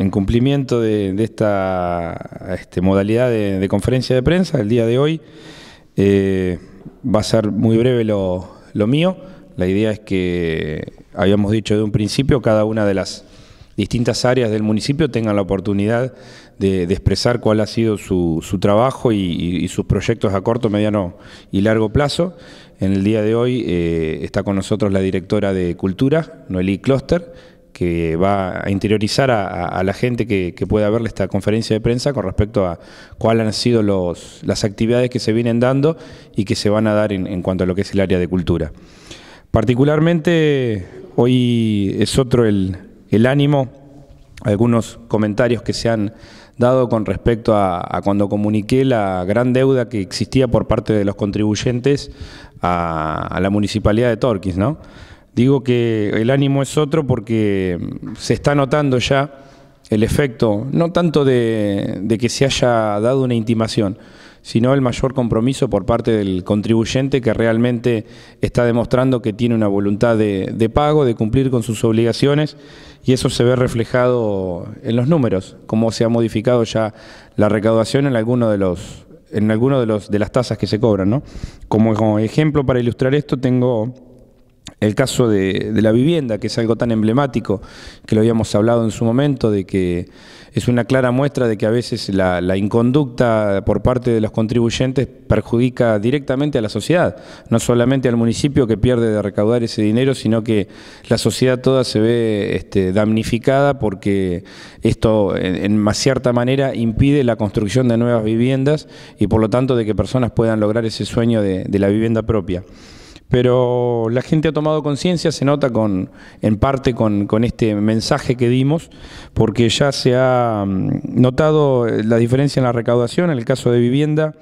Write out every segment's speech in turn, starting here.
En cumplimiento de, esta este, modalidad de, conferencia de prensa, el día de hoy eh, va a ser muy breve lo, mío. La idea es que, habíamos dicho de un principio, cada una de las distintas áreas del municipio tengan la oportunidad de, expresar cuál ha sido su, trabajo y, sus proyectos a corto, mediano y largo plazo. En el día de hoy eh, está con nosotros la directora de Cultura, Noelí Kloster, que va a interiorizar a, la gente que, pueda verle esta conferencia de prensa con respecto a cuáles han sido los, las actividades que se vienen dando y que se van a dar en, cuanto a lo que es el área de cultura. Particularmente hoy es otro el, el ánimo, algunos comentarios que se han dado con respecto a, cuando comuniqué la gran deuda que existía por parte de los contribuyentes a, la municipalidad de Torquís, ¿no? Digo que el ánimo es otro porque se está notando ya el efecto, no tanto de, que se haya dado una intimación, sino el mayor compromiso por parte del contribuyente que realmente está demostrando que tiene una voluntad de, pago, de cumplir con sus obligaciones, y eso se ve reflejado en los números, cómo se ha modificado ya la recaudación en alguno de los en de los de las tasas que se cobran, Como ejemplo para ilustrar esto tengo el caso de, la vivienda, que es algo tan emblemático, que lo habíamos hablado en su momento, de que es una clara muestra de que a veces la, inconducta por parte de los contribuyentes perjudica directamente a la sociedad, no solamente al municipio que pierde de recaudar ese dinero, sino que la sociedad toda se ve este, damnificada porque esto en, más cierta manera impide la construcción de nuevas viviendas y por lo tanto de que personas puedan lograr ese sueño de la vivienda propia pero la gente ha tomado conciencia, se nota con, en parte con, este mensaje que dimos, porque ya se ha mm, notado eh, la diferencia en la recaudación, en el caso de vivienda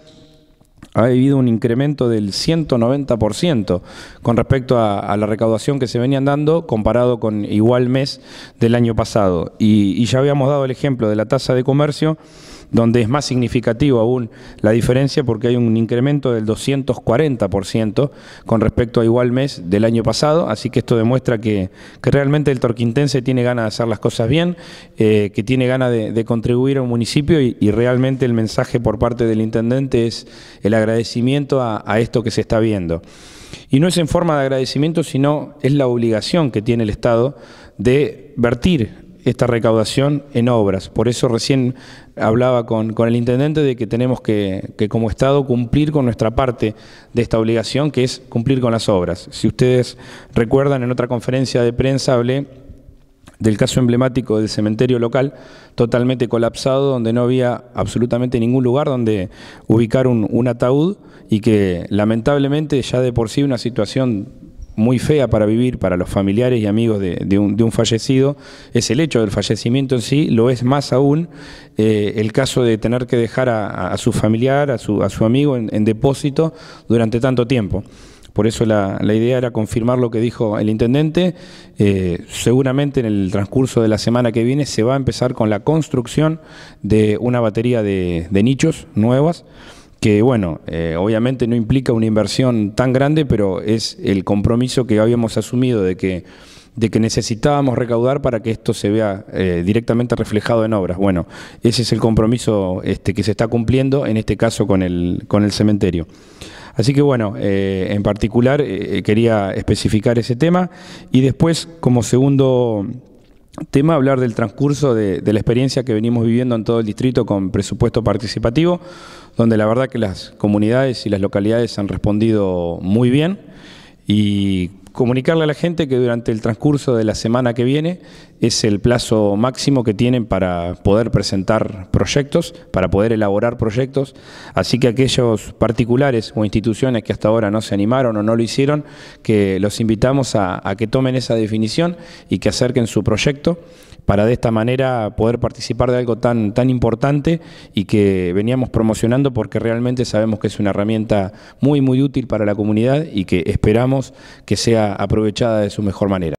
ha habido un incremento del 190% con respecto a, la recaudación que se venían dando comparado con igual mes del año pasado. y ya habíamos dado el ejemplo de la tasa de comercio donde es más significativo aún la diferencia porque hay un incremento del 240% con respecto a igual mes del año pasado, así que esto demuestra que, realmente el torquintense tiene ganas de hacer las cosas bien, eh, que tiene ganas de, contribuir a un municipio y, realmente el mensaje por parte del intendente es el agradecimiento a esto que se está viendo. Y no es en forma de agradecimiento, sino es la obligación que tiene el Estado de vertir esta recaudación en obras. Por eso recién hablaba con, el intendente de que tenemos que, que, como Estado cumplir con nuestra parte de esta obligación, que es cumplir con las obras. Si ustedes recuerdan, en otra conferencia de prensa hablé del caso emblemático del cementerio local, totalmente colapsado, donde no había absolutamente ningún lugar donde ubicar un, un ataúd y que lamentablemente ya de por sí una situación muy fea para vivir para los familiares y amigos de, un, fallecido es el hecho del fallecimiento en sí, lo es más aún eh, el caso de tener que dejar a, su familiar, a su, amigo en, depósito durante tanto tiempo. Por eso la, idea era confirmar lo que dijo el intendente. Eh, seguramente en el transcurso de la semana que viene se va a empezar con la construcción de una batería de, de nichos nuevas que bueno, eh, obviamente no implica una inversión tan grande, pero es el compromiso que habíamos asumido de que, de que necesitábamos recaudar para que esto se vea eh, directamente reflejado en obras. Bueno, ese es el compromiso este, que se está cumpliendo, en este caso con el, con el cementerio. Así que bueno, eh, en particular quería especificar ese tema y después como segundo tema hablar del transcurso de, la experiencia que venimos viviendo en todo el distrito con presupuesto participativo, donde la verdad que las comunidades y las localidades han respondido muy bien y comunicarle a la gente que durante el transcurso de la semana que viene es el plazo máximo que tienen para poder presentar proyectos, para poder elaborar proyectos. Así que aquellos particulares o instituciones que hasta ahora no se animaron o no lo hicieron, que los invitamos a, que tomen esa definición y que acerquen su proyecto para de esta manera poder participar de algo tan, tan importante y que veníamos promocionando porque realmente sabemos que es una herramienta muy, muy útil para la comunidad y que esperamos que sea aprovechada de su mejor manera.